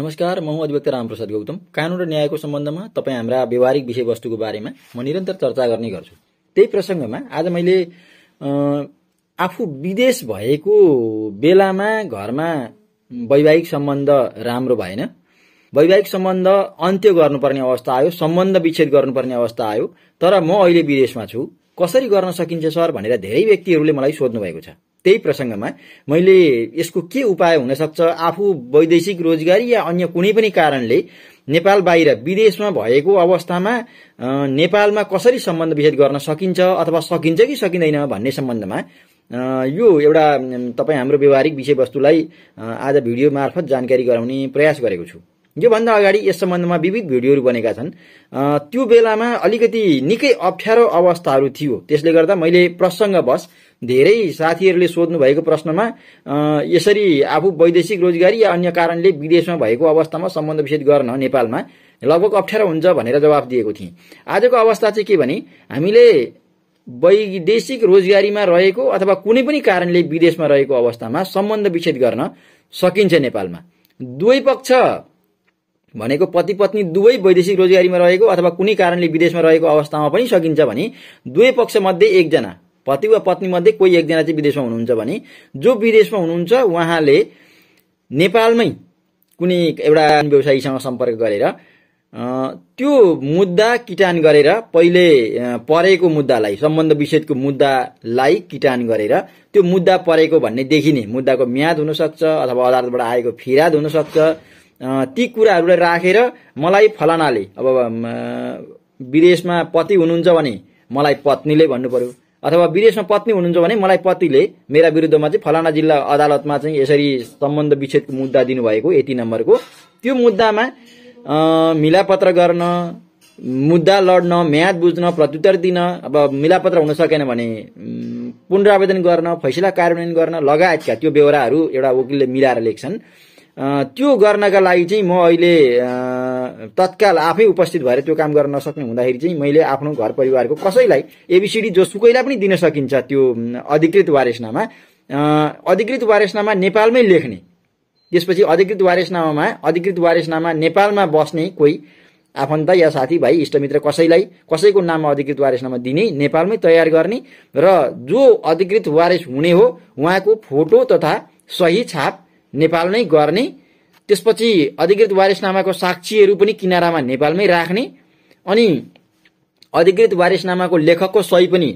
नमस्कार म हुँ अधिवक्ता रामप्रसाद गौतम कानुन र न्यायको सम्बन्धमा तपाईँ हाम्रा व्यावहारिक विषयवस्तुको बारेमा म निरन्तर चर्चा गर्ने गर्छु त्यही प्रसङ्गमा आज मैले आफू विदेश भएको बेलामा घरमा वैवाहिक सम्बन्ध राम्रो भएन वैवाहिक सम्बन्ध अन्त्य गर्नुपर्ने अवस्था आयो सम्बन्ध विच्छेद गर्नुपर्ने अवस्था आयो तर म अहिले विदेशमा छु कसरी गर्न सकिन्छ सर भनेर धेरै व्यक्तिहरूले मलाई सोध्नु भएको छ त्यही प्रसङ्गमा मैले यसको के उपाय हुनसक्छ आफू वैदेशिक रोजगारी या अन्य कुनै पनि कारणले नेपाल बाहिर विदेशमा भएको अवस्थामा नेपालमा कसरी सम्बन्ध विच्छेद गर्न सकिन्छ अथवा सकिन्छ कि सकिँदैन भन्ने सम्बन्धमा यो एउटा तपाईँ हाम्रो व्यवहारिक विषयवस्तुलाई आज भिडियो मार्फत जानकारी गराउने प्रयास गरेको छु योभन्दा अगाडि यस सम्बन्धमा विविध भिडियोहरू बनेका छन् त्यो बेलामा अलिकति निकै अप्ठ्यारो अवस्थाहरू थियो त्यसले गर्दा मैले प्रसङ्गवश धेरै साथीहरूले सोध्नु भएको प्रश्नमा यसरी आफू वैदेशिक रोजगारी या अन्य कारणले विदेशमा भएको अवस्थामा सम्बन्ध विच्छेद गर्न नेपालमा लगभग अप्ठ्यारो हुन्छ भनेर जवाफ दिएको थिएँ आजको अवस्था चाहिँ के भने हामीले वैदेशिक रोजगारीमा रहेको अथवा कुनै पनि कारणले विदेशमा रहेको अवस्थामा सम्बन्ध विच्छेद गर्न सकिन्छ नेपालमा दुवै पक्ष भनेको पति पत्नी दुवै वैदेशिक रोजगारीमा रहेको अथवा कुनै कारणले विदेशमा रहेको अवस्थामा पनि सकिन्छ भने दुवै पक्षमध्ये एकजना पति वा पत्नी मध्ये कोही एकजना चाहिँ विदेशमा हुनुहुन्छ भने जो विदेशमा हुनुहुन्छ उहाँले नेपालमै कुनै एउटा व्यवसायीसँग सम्पर्क गरेर त्यो मुद्दा किटान गरेर पहिले परेको मुद्दालाई सम्बन्ध विच्छेदको मुद्दालाई किटान गरेर त्यो मुद्दा परेको भन्ने देखिने मुद्दाको म्याद हुनसक्छ अथवा अदालतबाट आएको फिराद हुनसक्छ ती कुराहरूलाई राखेर मलाई फलानाले अब विदेशमा पति हुनुहुन्छ भने मलाई पत्नीले भन्नु पर्यो अथवा विदेशमा पत्नी हुनुहुन्छ भने मलाई पतिले मेरा विरुद्धमा चाहिँ फलाना जिल्ला अदालतमा चाहिँ यसरी सम्बन्ध विच्छेदको मुद्दा दिनुभएको यति नम्बरको त्यो मुद्दामा मिलापत्र गर्न मुद्दा लड्न म्याद बुझ्न प्रत्युत्तर दिन अब मिलापत्र हुन सकेन भने पुनरावेदन गर्न फैसला कार्यान्वयन गर्न लगायतका त्यो बेहोराहरू एउटा वकिलले मिलाएर लेख्छन् त्यो गर्नका लागि चाहिँ म अहिले तत्काल आफै उपस्थित भएर त्यो काम गर्न नसक्ने हुँदाखेरि चाहिँ मैले आफ्नो घर परिवारको कसैलाई एबिसिडी जोसुकैलाई पनि दिन सकिन्छ त्यो अधिकृत वारेसनामा अधिकृत वारेसनामा नेपालमै लेख्ने त्यसपछि अधिकृत वारेसनामा अधिकृत वारेसनामा नेपालमा बस्ने कोही आफन्त या साथीभाइ इष्टमित्र कसैलाई कसैको नाममा अधिकृत वारेसनामा दिने नेपालमै तयार गर्ने र जो अधिकृत वारेस हुने हो उहाँको फोटो तथा सही छाप नेपाल नै गर्ने त्यसपछि अधिकृत वारिसनामाको साक्षीहरू पनि किनारामा नेपालमै राख्ने अनि अधिकृत वारिसनामाको लेखकको सही पनि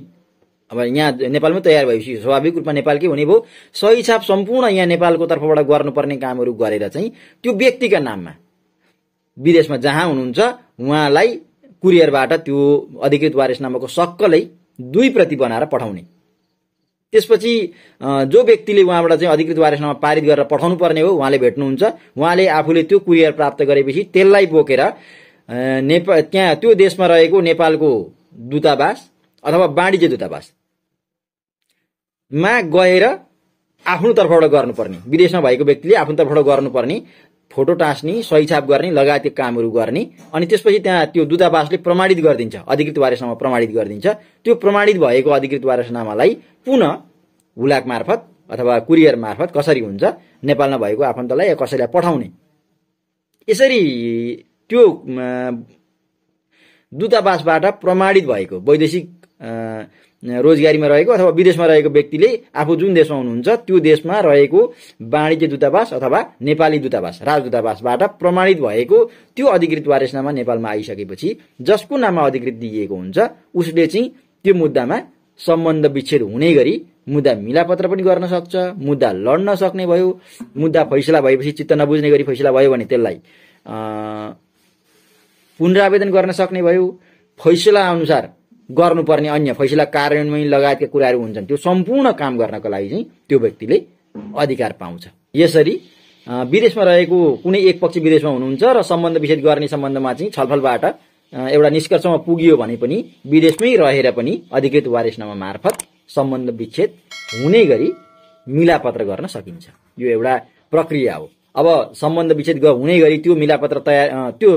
अब यहाँ नेपालमै तयार भएपछि स्वाभाविक रूपमा नेपालकै हुने भयो सही छाप सम्पूर्ण यहाँ नेपालको तर्फबाट गर्नुपर्ने कामहरू गरेर चाहिँ त्यो व्यक्तिका नाममा विदेशमा जहाँ हुनुहुन्छ उहाँलाई कुरियरबाट त्यो अधिकृत वारिसनामाको सक्कलै दुई प्रति बनाएर पठाउने त्यसपछि जो व्यक्तिले उहाँबाट चाहिँ अधिकृत वारेसनामा पारित गरेर पठाउनु पर्ने हो उहाँले भेट्नुहुन्छ उहाँले आफूले त्यो कुरियर प्राप्त गरेपछि त्यसलाई बोकेर नेपाल त्यहाँ त्यो देशमा रहेको नेपालको दूतावास अथवा वाणिज्य दूतावासमा गएर आफ्नो तर्फबाट गर्नुपर्ने विदेशमा भएको व्यक्तिले आफ्नो तर्फबाट गर्नुपर्ने फोटो टाँस्ने छाप गर्ने लगायतका कामहरू गर्ने अनि त्यसपछि त्यहाँ त्यो दूतावासले प्रमाणित गरिदिन्छ अधिकृत वारसनामा प्रमाणित गरिदिन्छ त्यो प्रमाणित भएको अधिकृत वारेसनामालाई पुनः हुलाक मार्फत अथवा कुरियर मार्फत कसरी हुन्छ नेपालमा भएको आफन्तलाई या कसैलाई पठाउने यसरी त्यो दूतावासबाट प्रमाणित भएको वैदेशिक रोजगारीमा रहेको अथवा विदेशमा रहेको व्यक्तिले आफू जुन देशमा हुनुहुन्छ त्यो देशमा रहेको वाणिज्य दूतावास अथवा नेपाली दूतावास राजदूतावासबाट प्रमाणित भएको त्यो अधिकृत वारेसनामा नेपालमा आइसकेपछि जसको नाममा अधिकृत दिइएको हुन्छ उसले चाहिँ त्यो मुद्दामा सम्बन्ध विच्छेद हुने गरी मुद्दा मिलापत्र पनि गर्न सक्छ मुद्दा लड्न सक्ने भयो मुद्दा फैसला भएपछि चित्त नबुझ्ने गरी फैसला भयो भने त्यसलाई पुनरावेदन गर्न सक्ने भयो फैसला अनुसार गर्नुपर्ने अन्य फैसला कार्यान्वयन लगायतका कुराहरू हुन्छन् त्यो सम्पूर्ण काम गर्नको लागि चाहिँ त्यो व्यक्तिले अधिकार पाउँछ यसरी विदेशमा रहेको कुनै एक पक्ष विदेशमा हुनुहुन्छ र सम्बन्ध विच्छेद गर्ने सम्बन्धमा चाहिँ छलफलबाट एउटा निष्कर्षमा पुगियो भने पनि विदेशमै रहेर पनि अधिकृत वारिसनामा मार्फत सम्बन्ध विच्छेद हुने गरी मिलापत्र गर्न सकिन्छ यो एउटा प्रक्रिया हो अब सम्बन्ध विच्छेद हुने गरी त्यो मिलापत्र तयार त्यो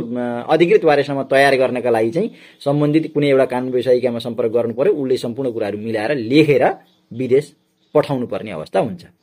अधिकृत वारेसम्म तयार गर्नका लागि चाहिँ सम्बन्धित कुनै एउटा कानुन व्यवसायिकामा सम्पर्क गर्नु पर्यो उसले सम्पूर्ण कुराहरू मिलाएर लेखेर विदेश पठाउनुपर्ने अवस्था हुन्छ